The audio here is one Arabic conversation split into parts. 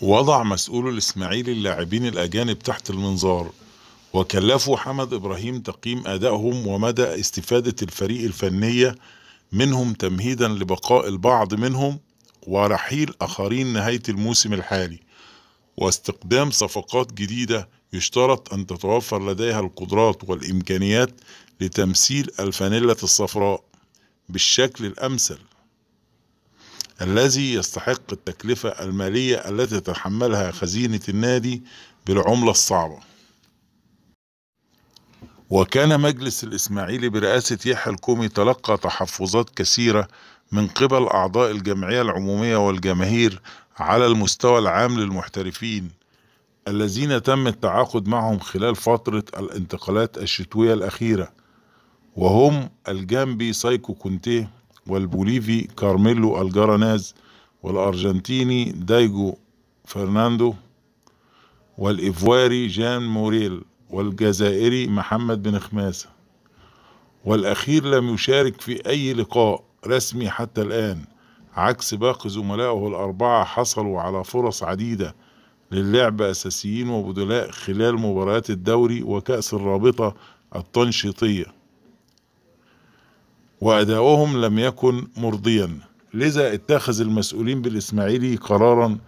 وضع مسؤول الإسماعيلي اللاعبين الأجانب تحت المنظار وكلفوا حمد إبراهيم تقييم أدائهم ومدى استفادة الفريق الفنية منهم تمهيدا لبقاء البعض منهم ورحيل آخرين نهاية الموسم الحالي واستقدام صفقات جديدة يشترط أن تتوفر لديها القدرات والإمكانيات لتمثيل الفانيلة الصفراء بالشكل الأمثل الذي يستحق التكلفة المالية التي تتحملها خزينة النادي بالعملة الصعبة وكان مجلس الإسماعيلي برئاسة يحيى الكومي تلقى تحفظات كثيرة من قبل أعضاء الجمعية العمومية والجماهير على المستوى العام للمحترفين الذين تم التعاقد معهم خلال فترة الانتقالات الشتوية الأخيرة وهم الجامبي سايكو كونتيه والبوليفي كارميلو الجراناز والأرجنتيني دايجو فرناندو والإيفواري جان موريل والجزائري محمد بن خماسة والأخير لم يشارك في أي لقاء رسمي حتى الآن عكس باقي زملائه الأربعة حصلوا على فرص عديدة للعب أساسيين وبدلاء خلال مباريات الدوري وكأس الرابطة التنشيطية وأداؤهم لم يكن مرضيا لذا اتخذ المسؤولين بالإسماعيلي قرارا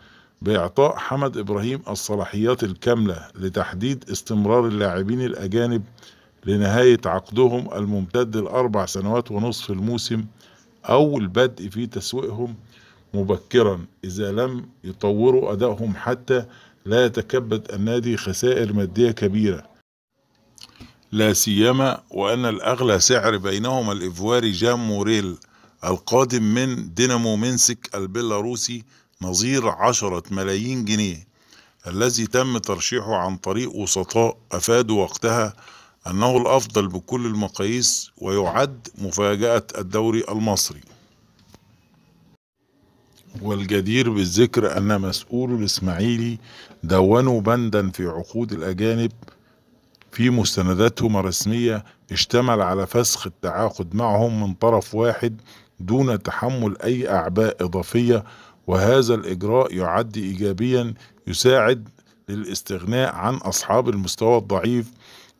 بإعطاء حمد إبراهيم الصلاحيات الكاملة لتحديد استمرار اللاعبين الأجانب لنهاية عقدهم الممتد لأربع سنوات ونصف الموسم أو البدء في تسويقهم مبكرا إذا لم يطوروا أدائهم حتى لا يتكبد النادي خسائر مادية كبيرة لا سيما وأن الأغلى سعر بينهما الإفواري جام موريل القادم من دينامو منسك البيلاروسي نظير عشرة ملايين جنيه الذي تم ترشيحه عن طريق وسطاء أفادوا وقتها أنه الأفضل بكل المقاييس ويعد مفاجأة الدوري المصري والجدير بالذكر أن مسؤول الإسماعيلي دونوا بندا في عقود الأجانب في مستنداتهم الرسمية اشتمل على فسخ التعاقد معهم من طرف واحد دون تحمل أي أعباء إضافية وهذا الإجراء يعد إيجابيا يساعد للاستغناء عن أصحاب المستوى الضعيف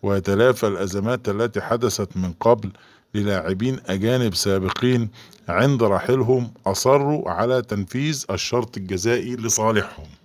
ويتلافى الأزمات التي حدثت من قبل للاعبين أجانب سابقين عند رحيلهم أصروا على تنفيذ الشرط الجزائي لصالحهم